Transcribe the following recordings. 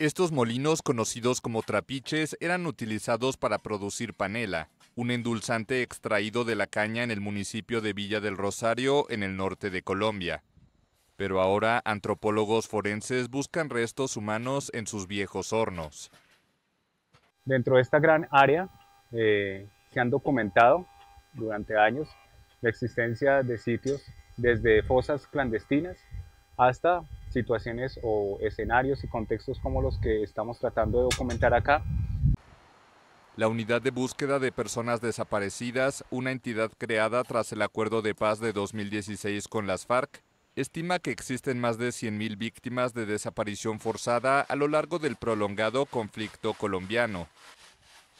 Estos molinos, conocidos como trapiches, eran utilizados para producir panela, un endulzante extraído de la caña en el municipio de Villa del Rosario, en el norte de Colombia. Pero ahora antropólogos forenses buscan restos humanos en sus viejos hornos. Dentro de esta gran área eh, se han documentado durante años la existencia de sitios desde fosas clandestinas hasta situaciones o escenarios y contextos como los que estamos tratando de documentar acá. La Unidad de Búsqueda de Personas Desaparecidas, una entidad creada tras el acuerdo de paz de 2016 con las FARC, estima que existen más de 100.000 víctimas de desaparición forzada a lo largo del prolongado conflicto colombiano.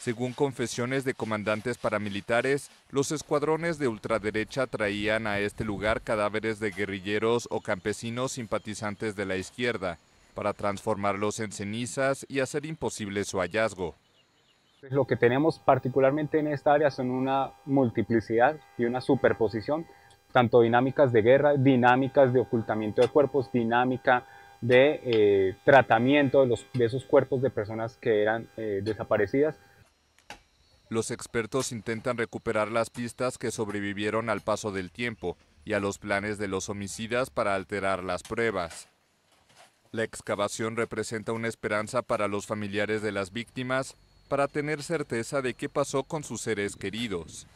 Según confesiones de comandantes paramilitares, los escuadrones de ultraderecha traían a este lugar cadáveres de guerrilleros o campesinos simpatizantes de la izquierda para transformarlos en cenizas y hacer imposible su hallazgo. Lo que tenemos particularmente en esta área son una multiplicidad y una superposición, tanto dinámicas de guerra, dinámicas de ocultamiento de cuerpos, dinámica de eh, tratamiento de, esos cuerpos de personas que eran eh, desaparecidas, los expertos intentan recuperar las pistas que sobrevivieron al paso del tiempo y a los planes de los homicidas para alterar las pruebas. La excavación representa una esperanza para los familiares de las víctimas para tener certeza de qué pasó con sus seres queridos.